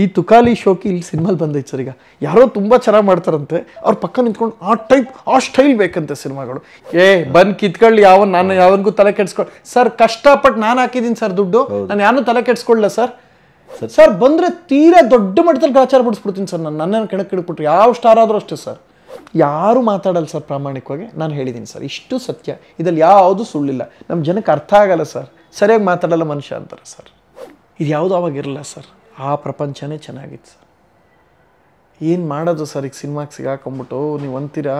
ಈ ತುಕಾಲಿ ಶೋಕಿ ಇಲ್ಲಿ ಸಿನಿಮಾಲ್ ಬಂದೈತೆ ಸರ್ ಈಗ ಯಾರೋ ತುಂಬ ಚೆನ್ನಾಗಿ ಮಾಡ್ತಾರಂತೆ ಅವ್ರ ಪಕ್ಕ ನಿಂತ್ಕೊಂಡು ಆ ಟೈಪ್ ಆ ಸ್ಟೈಲ್ ಬೇಕಂತೆ ಸಿನಿಮಾಗಳು ಏ ಬಂದು ಕಿತ್ಕೊಳ್ಳಿ ಯಾವ ನಾನು ಯಾವನ್ಗೂ ತಲೆ ಕೆಡ್ಸ್ಕೊ ಸರ್ ಕಷ್ಟಪಟ್ಟು ನಾನು ಹಾಕಿದ್ದೀನಿ ಸರ್ ದುಡ್ಡು ನಾನು ಯಾರೂ ತಲೆ ಕೆಡ್ಸ್ಕೊಳ್ಳ ಸರ್ ಸರ್ ಬಂದರೆ ತೀರಾ ದೊಡ್ಡ ಮಟ್ಟದಲ್ಲಿ ಆಚಾರ ಬಿಡಿಸ್ಬಿಡ್ತೀನಿ ಸರ್ ನಾನು ನನ್ನನ್ನು ಕೆಣಕ್ಕೆ ಇಡ್ಬಿಟ್ರು ಯಾವ ಸ್ಟಾರ್ ಆದರೂ ಅಷ್ಟೇ ಸರ್ ಯಾರು ಮಾತಾಡಲ್ಲ ಸರ್ ಪ್ರಾಮಾಣಿಕವಾಗಿ ನಾನು ಹೇಳಿದ್ದೀನಿ ಸರ್ ಇಷ್ಟು ಸತ್ಯ ಇದರಲ್ಲಿ ಯಾವುದು ಸುಳ್ಳಿಲ್ಲ ನಮ್ಮ ಜನಕ್ಕೆ ಅರ್ಥ ಆಗಲ್ಲ ಸರ್ ಸರಿಯಾಗಿ ಮಾತಾಡಲ್ಲ ಮನುಷ್ಯ ಅಂತಾರೆ ಸರ್ ಇದು ಯಾವುದು ಅವಾಗಿರಲ್ಲ ಸರ್ ಆ ಪ್ರಪಂಚನೇ ಚೆನ್ನಾಗಿತ್ತು ಸರ್ ಏನು ಮಾಡೋದು ಸರ್ ಈಗ ಸಿನಿಮಾಗೆ ಸಿಗಾಕೊಂಬಿಟ್ಟು ನೀವು ಅಂತೀರಾ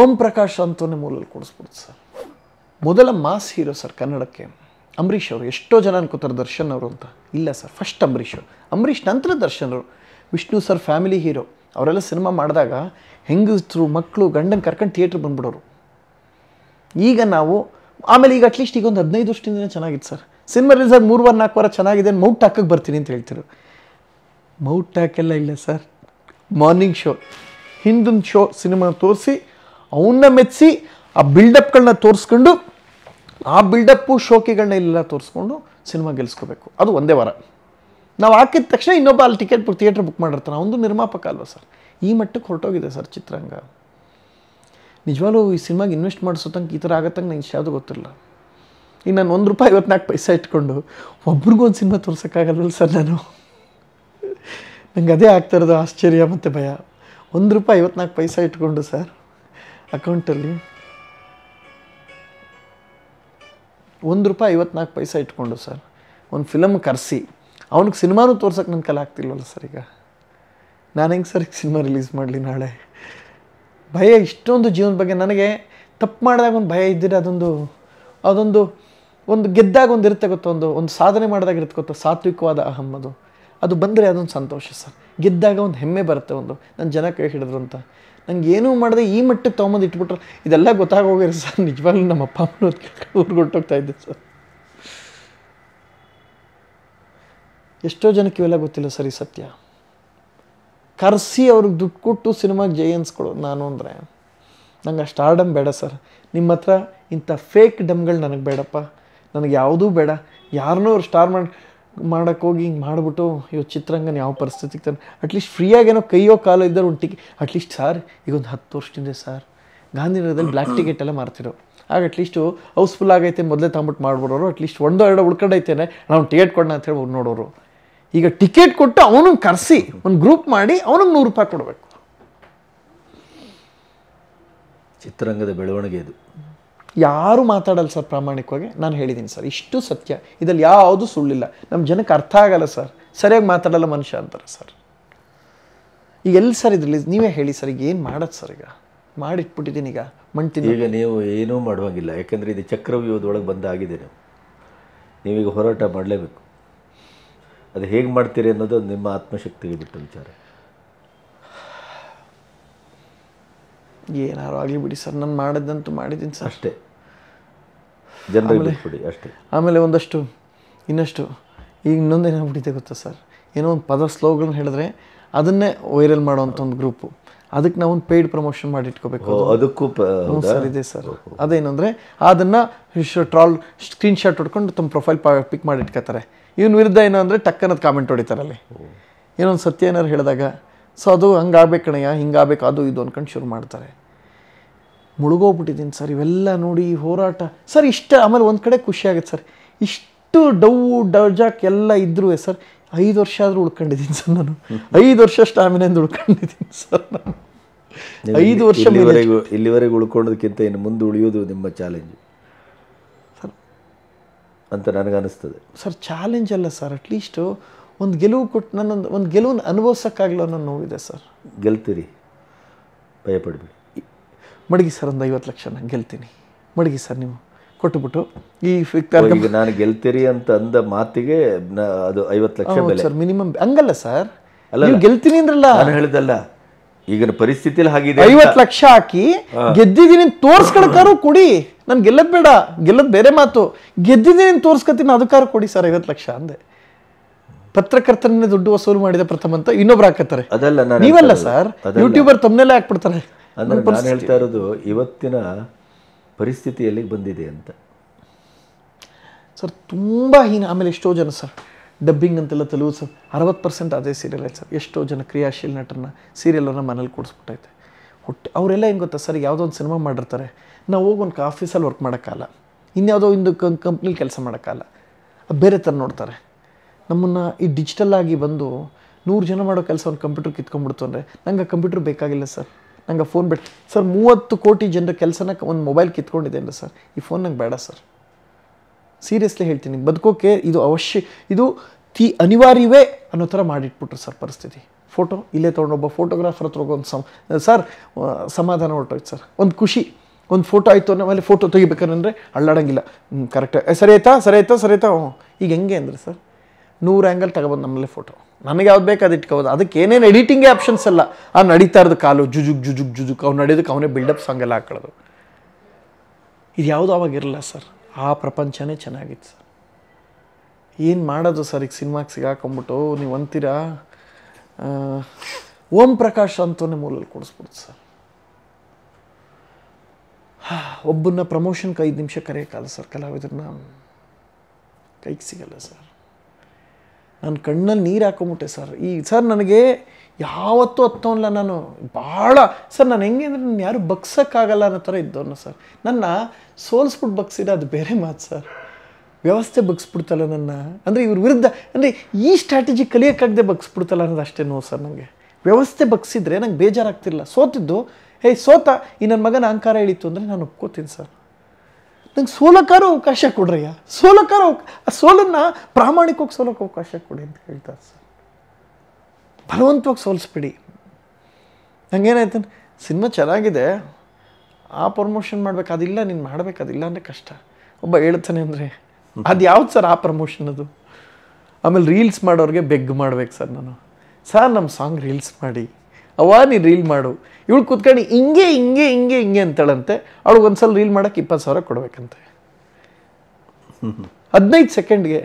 ಓಂ ಪ್ರಕಾಶ್ ಅಂತ ಮೂಲಲ್ಲಿ ಕೊಡಿಸ್ಬಿಡ್ತು ಸರ್ ಮೊದಲ ಮಾಸ್ ಹೀರೋ ಸರ್ ಕನ್ನಡಕ್ಕೆ ಅಂಬರೀಷ್ ಅವರು ಎಷ್ಟೋ ಜನ ಅನ್ಕೋತಾರೆ ದರ್ಶನ್ ಅವರು ಅಂತ ಇಲ್ಲ ಸರ್ ಫಸ್ಟ್ ಅಂಬರೀಷ್ ಅವರು ಅಂಬರೀಷ್ ನಂತರ ದರ್ಶನ್ ಅವರು ವಿಷ್ಣು ಸರ್ ಫ್ಯಾಮಿಲಿ ಹೀರೋ ಅವರೆಲ್ಲ ಸಿನಿಮಾ ಮಾಡಿದಾಗ ಹೆಂಗಸರು ಮಕ್ಕಳು ಗಂಡನ ಕರ್ಕೊಂಡು ಥಿಯೇಟ್ರ್ ಬಂದ್ಬಿಡೋರು ಈಗ ನಾವು ಆಮೇಲೆ ಈಗ ಅಟ್ಲೀಸ್ಟ್ ಈಗ ಒಂದು ಹದಿನೈದು ವರ್ಷದಿಂದ ಚೆನ್ನಾಗಿತ್ತು ಸರ್ ಸಿನಿಮಾ ರಿಲೀಸ್ ಆಗಿ ಮೂರು ವಾರ ನಾಲ್ಕು ವಾರ ಚೆನ್ನಾಗಿದೆ ಮೌಟ್ ಹಾಕಕ್ಕೆ ಬರ್ತೀನಿ ಅಂತ ಹೇಳ್ತಿರು ಮೌಟ್ ಎಲ್ಲ ಇಲ್ಲ ಸರ್ ಮಾರ್ನಿಂಗ್ ಶೋ ಹಿಂದಿನ ಶೋ ಸಿನಿಮಾನ ತೋರಿಸಿ ಅವನ್ನ ಮೆಚ್ಚಿ ಆ ಬಿಲ್ಡಪ್ಗಳನ್ನ ತೋರಿಸ್ಕೊಂಡು ಆ ಬಿಲ್ಡಪ್ಪು ಶೋಕಿಗಳನ್ನ ಇಲ್ಲೆಲ್ಲ ತೋರಿಸ್ಕೊಂಡು ಸಿನಿಮಾ ಗೆಲ್ಸ್ಕೋಬೇಕು ಅದು ಒಂದೇ ವಾರ ನಾವು ಹಾಕಿದ ತಕ್ಷಣ ಇನ್ನೊಬ್ಬ ಅಲ್ಲಿ ಟಿಕೆಟ್ ಬುಕ್ ಥಿಯೇಟ್ರ್ ಬುಕ್ ಮಾಡಿರ್ತಾನೆ ಅವನು ನಿರ್ಮಾಪಕ ಅಲ್ವಾ ಸರ್ ಈ ಮಟ್ಟಕ್ಕೆ ಹೊರಟೋಗಿದೆ ಸರ್ ಚಿತ್ರರಂಗ ನಿಜವಾಗ್ಲೂ ಈ ಸಿನಿಮಾಗೆ ಇನ್ವೆಸ್ಟ್ ಮಾಡಿಸೋ ಈ ಥರ ಆಗತ್ತಂಗೆ ನನಗೆ ಇಷ್ಟ ಯಾವುದೂ ಗೊತ್ತಿಲ್ಲ ಇನ್ನು ನಾನು ಒಂದು ರೂಪಾಯಿ ಐವತ್ನಾಲ್ಕು ಪೈಸೆ ಇಟ್ಕೊಂಡು ಒಬ್ರಿಗೊಂದು ಸಿನಿಮಾ ತೋರ್ಸೋಕ್ಕಾಗಲ್ವಲ್ಲ ಸರ್ ನಾನು ನಂಗೆ ಅದೇ ಆಗ್ತಾ ಇರೋದು ಆಶ್ಚರ್ಯ ಮತ್ತು ಭಯ ಒಂದು ರೂಪಾಯಿ ಐವತ್ನಾಲ್ಕು ಪೈಸೆ ಇಟ್ಕೊಂಡು ಸರ್ ಅಕೌಂಟಲ್ಲಿ ಒಂದು ರೂಪಾಯಿ ಐವತ್ನಾಲ್ಕು ಪೈಸೆ ಇಟ್ಕೊಂಡು ಸರ್ ಒಂದು ಫಿಲಮ್ ಕರೆಸಿ ಅವ್ನಿಗೆ ಸಿನಿಮಾನೂ ತೋರ್ಸೋಕೆ ನನ್ನ ಕಲೆ ಆಗ್ತಿಲ್ವಲ್ಲ ಸರ್ ಈಗ ನಾನು ಹೆಂಗೆ ಸರ್ ಸಿನಿಮಾ ರಿಲೀಸ್ ಮಾಡಲಿ ನಾಳೆ ಭಯ ಇಷ್ಟೊಂದು ಜೀವನದ ಬಗ್ಗೆ ನನಗೆ ತಪ್ಪು ಮಾಡಿದಾಗ ಒಂದು ಭಯ ಇದ್ದರೆ ಅದೊಂದು ಅದೊಂದು ಒಂದು ಗೆದ್ದಾಗ ಒಂದು ಇರುತ್ತೆ ಗೊತ್ತೊಂದು ಒಂದು ಸಾಧನೆ ಮಾಡಿದಾಗ ಇರುತ್ತೆ ಗೊತ್ತಾ ಸಾತ್ವಿಕವಾದ ಅಹಮ್ಮದು ಅದು ಬಂದರೆ ಅದೊಂದು ಸಂತೋಷ ಸರ್ ಗೆದ್ದಾಗ ಒಂದು ಹೆಮ್ಮೆ ಬರುತ್ತೆ ಒಂದು ನನ್ನ ಜನ ಕೈ ಹಿಡಿದ್ರು ಅಂತ ನಂಗೆ ಏನೂ ಮಾಡಿದೆ ಈ ಮಟ್ಟಕ್ಕೆ ತೊಗೊಂಬಂದು ಇಟ್ಬಿಟ್ರೆ ಇದೆಲ್ಲ ಗೊತ್ತಾಗೋಗಿರಿ ಸರ್ ನಿಜವಾಗ್ಲೂ ನಮ್ಮ ಅಪ್ಪ ಅಮ್ಮನ ಊರಿಗೆ ಹೊಟ್ಟೋಗ್ತಾ ಇದ್ದೆ ಸರ್ ಎಷ್ಟೋ ಜನಕ್ಕೆ ಇವೆಲ್ಲ ಗೊತ್ತಿಲ್ಲ ಸರ್ ಈ ಸತ್ಯ ಕರೆಸಿ ಅವ್ರಿಗೆ ದುಡ್ಡು ಕೊಟ್ಟು ಸಿನಿಮಾಗೆ ಜೈ ಅನ್ಸ್ಕೊಡು ನಾನು ಅಂದರೆ ನಂಗೆ ಅಷ್ಟು ಆರ್ಡಮ್ ಬೇಡ ಸರ್ ನಿಮ್ಮ ಹತ್ರ ಇಂಥ ಫೇಕ್ ಡಮ್ಗಳು ನನಗೆ ಬೇಡಪ್ಪ ನನಗೆ ಯಾವುದೂ ಬೇಡ ಯಾರನ್ನೂ ಅವ್ರು ಸ್ಟಾರ್ ಮಾಡಿ ಮಾಡೋಕ್ಕೆ ಹೋಗಿ ಹಿಂಗೆ ಮಾಡಿಬಿಟ್ಟು ಇವತ್ತು ಚಿತ್ರರಂಗನ ಯಾವ ಪರಿಸ್ಥಿತಿಗೆ ತಾನೆ ಅಟ್ಲೀಸ್ಟ್ ಫ್ರೀಯಾಗೇನೋ ಕೈಯೋ ಕಾಲು ಇದ್ದರೆ ಒಂದು ಟಿಕೆಟ್ ಅಟ್ಲೀಸ್ಟ್ ಸಾರ್ ಈಗ ಒಂದು ಹತ್ತು ವರ್ಷದಿಂದ ಸರ್ ಗಾಂಧಿನಗರದಲ್ಲಿ ಬ್ಲ್ಯಾಕ್ ಟಿಕೆಟ್ ಎಲ್ಲ ಮಾರ್ತಿರೋ ಆಗ ಅಟ್ಲೀಸ್ಟು ಹೌಸ್ಫುಲ್ ಆಗೈತೆ ಮೊದಲೇ ತಗೊಂಬಿಟ್ಟು ಮಾಡ್ಬಿಡೋರು ಅಟ್ಲೀಸ್ಟ್ ಒಂದೋ ಎರಡೋ ಉಳ್ಕೊಂಡೈತೇನೆ ನಾವು ಟಿಕೆಟ್ ಕೊಡೋಣ ಅಂತ ಹೇಳಿ ನೋಡೋರು ಈಗ ಟಿಕೆಟ್ ಕೊಟ್ಟು ಅವನಿಗೆ ಕರೆಸಿ ಒಂದು ಗ್ರೂಪ್ ಮಾಡಿ ಅವನಿಗೆ ನೂರು ರೂಪಾಯಿ ಕೊಡಬೇಕು ಚಿತ್ರರಂಗದ ಬೆಳವಣಿಗೆ ಇದು ಯಾರು ಮಾತಾಡಲ್ಲ ಸರ್ ಪ್ರಾಮಾಣಿಕವಾಗಿ ನಾನು ಹೇಳಿದ್ದೀನಿ ಸರ್ ಇಷ್ಟು ಸತ್ಯ ಇದರಲ್ಲಿ ಯಾವುದು ಸುಳ್ಳಿಲ್ಲ ನಮ್ಮ ಜನಕ್ಕೆ ಅರ್ಥ ಆಗಲ್ಲ ಸರ್ ಸರಿಯಾಗಿ ಮಾತಾಡಲ್ಲ ಮನುಷ್ಯ ಅಂತಾರೆ ಸರ್ ಈಗ ಎಲ್ಲಿ ಸರ್ ಇದ್ರಲ್ಲಿ ನೀವೇ ಹೇಳಿ ಸರ್ ಈಗ ಏನು ಮಾಡೋದು ಸರ್ ಈಗ ಮಾಡಿಟ್ಬಿಟ್ಟಿದ್ದೀನಿ ಈಗ ಮಂಟಿ ಈಗ ನೀವು ಏನೂ ಮಾಡುವಂಗಿಲ್ಲ ಯಾಕಂದರೆ ಇದು ಚಕ್ರವ್ಯೂಹದೊಳಗೆ ಬಂದಾಗಿದೆ ನೀವು ನೀವೀಗ ಹೋರಾಟ ಮಾಡಲೇಬೇಕು ಅದು ಹೇಗೆ ಮಾಡ್ತೀರಿ ಅನ್ನೋದು ನಿಮ್ಮ ಆತ್ಮಶಕ್ತಿಗೆ ಬಿಟ್ಟು ವಿಚಾರ ಏನಾರು ಆಗಲಿ ಬಿಡಿ ಸರ್ ನಾನು ಮಾಡಿದ್ದಂತೂ ಮಾಡಿದ್ದೀನಿ ಸರ್ ಅಷ್ಟೇ ಅಷ್ಟೇ ಆಮೇಲೆ ಒಂದಷ್ಟು ಇನ್ನಷ್ಟು ಈಗ ಇನ್ನೊಂದೇನಾಗ್ಬಿಟ್ಟಿದೆ ಗೊತ್ತಾ ಸರ್ ಏನೋ ಒಂದು ಪದ ಸ್ಲೋಗಳನ್ನ ಹೇಳಿದ್ರೆ ಅದನ್ನೇ ವೈರಲ್ ಮಾಡುವಂಥ ಒಂದು ಗ್ರೂಪು ಅದಕ್ಕೆ ನಾವು ಒಂದು ಪೇಯ್ಡ್ ಪ್ರಮೋಷನ್ ಮಾಡಿ ಇಟ್ಕೋಬೇಕು ಅದಕ್ಕೂ ಸರ್ ಇದೆ ಸರ್ ಅದೇನಂದರೆ ಅದನ್ನು ಟ್ರಾಲ್ ಸ್ಕ್ರೀನ್ ಶಾಟ್ ಹೊಡ್ಕೊಂಡು ತಮ್ಮ ಪ್ರೊಫೈಲ್ ಪಿಕ್ ಮಾಡಿ ಇಟ್ಕೋತಾರೆ ಇವನ ವಿರುದ್ಧ ಏನಂದ್ರೆ ಅಂದರೆ ಕಾಮೆಂಟ್ ಹೊಡಿತಾರೆ ಅಲ್ಲಿ ಒಂದು ಸತ್ಯ ಏನಾರು ಹೇಳಿದಾಗ ಸೊ ಅದು ಹಂಗಾಗ್ಬೇಕು ಕಣಯ್ಯ ಹಿಂಗಾಗಬೇಕು ಅದು ಇದು ಅಂದ್ಕೊಂಡು ಶುರು ಮಾಡ್ತಾರೆ ಮುಳುಗೋಗ್ಬಿಟ್ಟಿದ್ದೀನಿ ಸರ್ ಇವೆಲ್ಲ ನೋಡಿ ಹೋರಾಟ ಸರ್ ಇಷ್ಟ ಆಮೇಲೆ ಒಂದು ಕಡೆ ಖುಷಿಯಾಗುತ್ತೆ ಸರ್ ಇಷ್ಟು ಡೌ ಡಜಾಕ್ ಎಲ್ಲ ಇದ್ರೂ ಸರ್ ಐದು ವರ್ಷ ಆದರೂ ಉಳ್ಕೊಂಡಿದ್ದೀನಿ ಸರ್ ನಾನು ಐದು ವರ್ಷ ಸ್ಟಾಮಿನಿಂದ ಉಳ್ಕೊಂಡಿದ್ದೀನಿ ಸರ್ ನಾನು ಐದು ವರ್ಷ ಇಲ್ಲಿವರೆಗೂ ಇಲ್ಲಿವರೆಗೂ ಇನ್ನು ಮುಂದೆ ಉಳಿಯೋದು ನಿಮ್ಮ ಚಾಲೆಂಜ್ ಸರ್ ಅಂತ ನನಗನ್ನಿಸ್ತದೆ ಸರ್ ಚಾಲೆಂಜ್ ಅಲ್ಲ ಸರ್ ಅಟ್ಲೀಸ್ಟು ಒಂದು ಗೆಲುವು ಕೊಟ್ಟು ನನ್ನ ಒಂದು ಗೆಲುವನ್ನು ಅನುಭವಿಸೋಕ್ಕಾಗಲ್ಲ ಅನ್ನೋ ನೋವಿದೆ ಸರ್ ಗೆಲ್ತೀರಿ ಭಯಪಡಬೇಡಿ ಮಡಗಿ ಸರ್ ಒಂದು ಐವತ್ತು ಲಕ್ಷ ನಾನು ಗೆಲ್ತೀನಿ ಮಡಗಿ ಸರ್ ನೀವು ಕೊಟ್ಟುಬಿಟ್ಟು ಈ ನಾನು ಗೆಲ್ತೀರಿ ಅಂತ ಅಂದ ಮಾತಿಗೆ ಅದು ಐವತ್ತು ಲಕ್ಷ ಸರ್ ಮಿನಿಮಮ್ ಹಂಗಲ್ಲ ಸರ್ ಅಲ್ಲ ಗೆಲ್ತೀನಿ ಅಂದ್ರಲ್ಲ ನಾನು ಹೇಳಿದಲ್ಲ ಈಗಿನ ಪರಿಸ್ಥಿತಿಲಿ ಹಾಗಿದೆ ಐವತ್ತು ಲಕ್ಷ ಹಾಕಿ ಗೆದ್ದಿದ್ದೀನಿ ತೋರ್ಸ್ಕೊಳಕಾರು ಕೊಡಿ ನಾನು ಗೆಲ್ಲದ್ ಬೇಡ ಗೆಲ್ಲದ್ ಬೇರೆ ಮಾತು ಗೆದ್ದಿದ್ದೀನಿ ತೋರ್ಸ್ಕೊತೀನಿ ಅದಕ್ಕಾರು ಕೊಡಿ ಸರ್ ಐವತ್ತು ಲಕ್ಷ ಅಂದೆ ಪತ್ರಕರ್ತನೇ ದುಡ್ಡು ವಸೂಲು ಮಾಡಿದ ಪ್ರಥಮ ಅಂತ ಇನ್ನೊಬ್ರು ಹಾಕತ್ತಾರೆ ಅದಲ್ಲ ನೀವಲ್ಲ ಸರ್ ಯೂಟ್ಯೂಬರ್ ತಮ್ಮನೆಲ್ಲ ಹಾಕ್ಬಿಡ್ತಾರೆ ನಾನು ಹೇಳ್ತಾ ಇರೋದು ಇವತ್ತಿನ ಪರಿಸ್ಥಿತಿ ಎಲ್ಲಿಗೆ ಬಂದಿದೆ ಅಂತ ಸರ್ ತುಂಬ ಹೀನ ಆಮೇಲೆ ಎಷ್ಟೋ ಜನ ಸರ್ ಡಬ್ಬಿಂಗ್ ಅಂತೆಲ್ಲ ತೆಲುಗು ಸರ್ ಅರವತ್ತು ಪರ್ಸೆಂಟ್ ಅದೇ ಸೀರಿಯಲ್ ಆಯ್ತು ಸರ್ ಎಷ್ಟೋ ಜನ ಕ್ರಿಯಾಶೀಲ ನಟರನ್ನ ಸೀರಿಯಲನ್ನು ಮನೇಲಿ ಕೊಡಿಸ್ಬಿಟ್ಟೈತೆ ಹೊಟ್ಟೆ ಅವರೆಲ್ಲ ಹೆಂಗೆ ಗೊತ್ತಾ ಸರ್ ಯಾವುದೋ ಒಂದು ಸಿನಿಮಾ ಮಾಡಿರ್ತಾರೆ ನಾವು ಹೋಗಿ ಒಂದು ಆಫೀಸಲ್ಲಿ ವರ್ಕ್ ಮಾಡೋಕ್ಕಲ್ಲ ಇನ್ಯಾವುದೋ ಒಂದು ಕಂಪ್ನಿಲಿ ಕೆಲಸ ಮಾಡೋಕ್ಕಲ್ಲ ಬೇರೆ ಥರ ನೋಡ್ತಾರೆ ನಮ್ಮನ್ನು ಈ ಡಿಜಿಟಲ್ ಆಗಿ ಬಂದು ನೂರು ಜನ ಮಾಡೋ ಕೆಲಸ ಒಂದು ಕಂಪ್ಯೂಟರ್ ಕಿತ್ಕೊಂಡ್ಬಿಡ್ತು ಅಂದರೆ ನಂಗೆ ಆ ಕಂಪ್ಯೂಟರ್ ಬೇಕಾಗಿಲ್ಲ ಸರ್ ನಂಗೆ ಫೋನ್ ಬೇಡ ಸರ್ ಮೂವತ್ತು ಕೋಟಿ ಜನರ ಕೆಲಸನ ಒಂದು ಮೊಬೈಲ್ ಕಿತ್ಕೊಂಡಿದೆ ಅಲ್ಲ ಸರ್ ಈ ಫೋನ್ ನಂಗೆ ಬೇಡ ಸರ್ ಸೀರಿಯಸ್ಲಿ ಹೇಳ್ತೀನಿ ಬದುಕೋಕೆ ಇದು ಅವಶ್ಯ ಇದು ತಿ ಅನಿವಾರ್ಯವೇ ಅನ್ನೋ ಥರ ಮಾಡಿಟ್ಬಿಟ್ರು ಸರ್ ಪರಿಸ್ಥಿತಿ ಫೋಟೋ ಇಲ್ಲೇ ತೊಗೊಂಡು ಒಬ್ಬ ಫೋಟೋಗ್ರಾಫರ್ ಹತ್ರ ಒಂದು ಸಮ ಸರ್ ಸಮಾಧಾನ ಹೊರಟೋಯ್ತು ಸರ್ ಒಂದು ಖುಷಿ ಒಂದು ಫೋಟೋ ಆಯಿತು ಆಮೇಲೆ ಫೋಟೋ ತೆಗಿಬೇಕಂದ್ರೆ ಅಳ್ಳಾಡಂಗಿಲ್ಲ ಕರೆಕ್ಟ್ ಸರಿ ಆಯ್ತಾ ಸರಿ ಆಯ್ತಾ ಸರಿ ಆಯ್ತಾ ಈಗ ಹೆಂಗೆ ಅಂದರೆ ಸರ್ ನೂರು ಆ್ಯಂಗಲ್ ತಗೊಬೋದು ನಮ್ಮಲ್ಲೇ ಫೋಟೋ ನನಗೆ ಯಾವ್ದು ಬೇಕು ಅದು ಇಟ್ಕೋಬೋದು ಅದಕ್ಕೆ ಏನೇನು ಎಡಿಟಿಂಗೇ ಆಪ್ಷನ್ಸ್ ಅಲ್ಲ ಆ ನಡೀತಾ ಇರೋದು ಕಾಲು ಜುಜುಕ್ ಜುಜುಕ್ ಜುಜುಕ್ ಅವ್ನು ನಡೆಯೋದಕ್ಕೆ ಅವನೇ ಬಿಲ್ಡಪ್ ಸಾಂಗ್ ಎಲ್ಲ ಹಾಕೊಳ್ಳೋದು ಇದು ಯಾವುದು ಅವಾಗಿರಲ್ಲ ಸರ್ ಆ ಪ್ರಪಂಚನೇ ಚೆನ್ನಾಗಿತ್ತು ಸರ್ ಏನು ಮಾಡೋದು ಸರ್ ಈಗ ಸಿನಿಮಾಗೆ ಸಿಗಾಕೊಂಬಿಟ್ಟು ನೀವು ಅಂತೀರಾ ಓಂ ಪ್ರಕಾಶ್ ಅಂತೋನೇ ಮೂಲಲ್ಲಿ ಕೊಡಿಸ್ಬೋದು ಸರ್ ಒಬ್ಬನ್ನ ಪ್ರಮೋಷನ್ಗೆ ಐದು ನಿಮಿಷ ಕರೆಯೋಕ್ಕಲ್ಲ ಸರ್ ಕಲಾವಿದ್ರನ್ನ ಕೈಗೆ ಸಿಗಲ್ಲ ಸರ್ ನನ್ನ ಕಣ್ಣಲ್ಲಿ ನೀರು ಹಾಕೊಂಬಿಟ್ಟೆ ಸರ್ ಈ ಸರ್ ನನಗೆ ಯಾವತ್ತೂ ಹತ್ತೋನಲ್ಲ ನಾನು ಭಾಳ ಸರ್ ನಾನು ಹೆಂಗೆ ಅಂದರೆ ನಾನು ಯಾರು ಬಗ್ಸೋಕ್ಕಾಗಲ್ಲ ಅನ್ನೋ ಥರ ಇದ್ದವನು ಸರ್ ನನ್ನ ಸೋಲ್ಸ್ಬಿಟ್ಟು ಬಗ್ಸಿದ ಅದು ಬೇರೆ ಮಾತು ಸರ್ ವ್ಯವಸ್ಥೆ ಬಗ್ಸ್ಬಿಡ್ತಲ್ಲ ನನ್ನ ಅಂದರೆ ಇವ್ರ ವಿರುದ್ಧ ಅಂದರೆ ಈ ಸ್ಟ್ರಾಟಜಿ ಕಲಿಯೋಕ್ಕಾಗದೆ ಬಗ್ಸ್ಬಿಡ್ತಲ್ಲ ಅನ್ನೋದು ಅಷ್ಟೇ ನೋವು ಸರ್ ನನಗೆ ವ್ಯವಸ್ಥೆ ಬಗ್ಸಿದ್ರೆ ನಂಗೆ ಬೇಜಾರಾಗ್ತಿರಲ್ಲ ಸೋತಿದ್ದು ಹೇ ಸೋತ ಈ ನನ್ನ ಮಗನ ಅಹಂಕಾರ ಹೇಳಿತ್ತು ಅಂದರೆ ನಾನು ಒಪ್ಕೋತೀನಿ ಸರ್ ನಂಗೆ ಸೋಲಕ್ಕಾರು ಅವಕಾಶ ಕೊಡ್ರಯ್ಯ ಸೋಲಕ್ಕಾರ ಸೋಲನ್ನು ಪ್ರಾಮಾಣಿಕವಾಗಿ ಸೋಲಕ್ಕೆ ಅವಕಾಶ ಕೊಡಿ ಅಂತ ಹೇಳ್ತಾರೆ ಸರ್ ಬಲವಂತವಾಗಿ ಸೋಲಿಸ್ಬಿಡಿ ನಂಗೇನಾಯ್ತು ಸಿನಿಮಾ ಚೆನ್ನಾಗಿದೆ ಆ ಪ್ರಮೋಷನ್ ಮಾಡ್ಬೇಕು ಅದಿಲ್ಲ ನೀನು ಮಾಡ್ಬೇಕು ಅದಿಲ್ಲ ಅಂದರೆ ಕಷ್ಟ ಒಬ್ಬ ಹೇಳ್ತಾನೆ ಅಂದರೆ ಅದು ಯಾವ್ದು ಸರ್ ಆ ಪ್ರಮೋಷನ್ ಅದು ಆಮೇಲೆ ರೀಲ್ಸ್ ಮಾಡೋರಿಗೆ ಬೆಗ್ ಮಾಡ್ಬೇಕು ಸರ್ ನಾನು ಸರ್ ನಮ್ಮ ಸಾಂಗ್ ರೀಲ್ಸ್ ಮಾಡಿ ಅವಾ ನೀನು ರೀಲ್ ಮಾಡು ಇವಳು ಕೂತ್ಕೊಂಡು ಹಿಂಗೆ ಹಿಂಗೆ ಹಿಂಗೆ ಹಿಂಗೆ ಅಂತೇಳಂತೆ ಅವಳು ಒಂದು ಸಲ ರೀಲ್ ಮಾಡೋಕ್ಕೆ ಇಪ್ಪತ್ತು ಸಾವಿರ ಕೊಡಬೇಕಂತೆ ಹದಿನೈದು ಸೆಕೆಂಡ್ಗೆ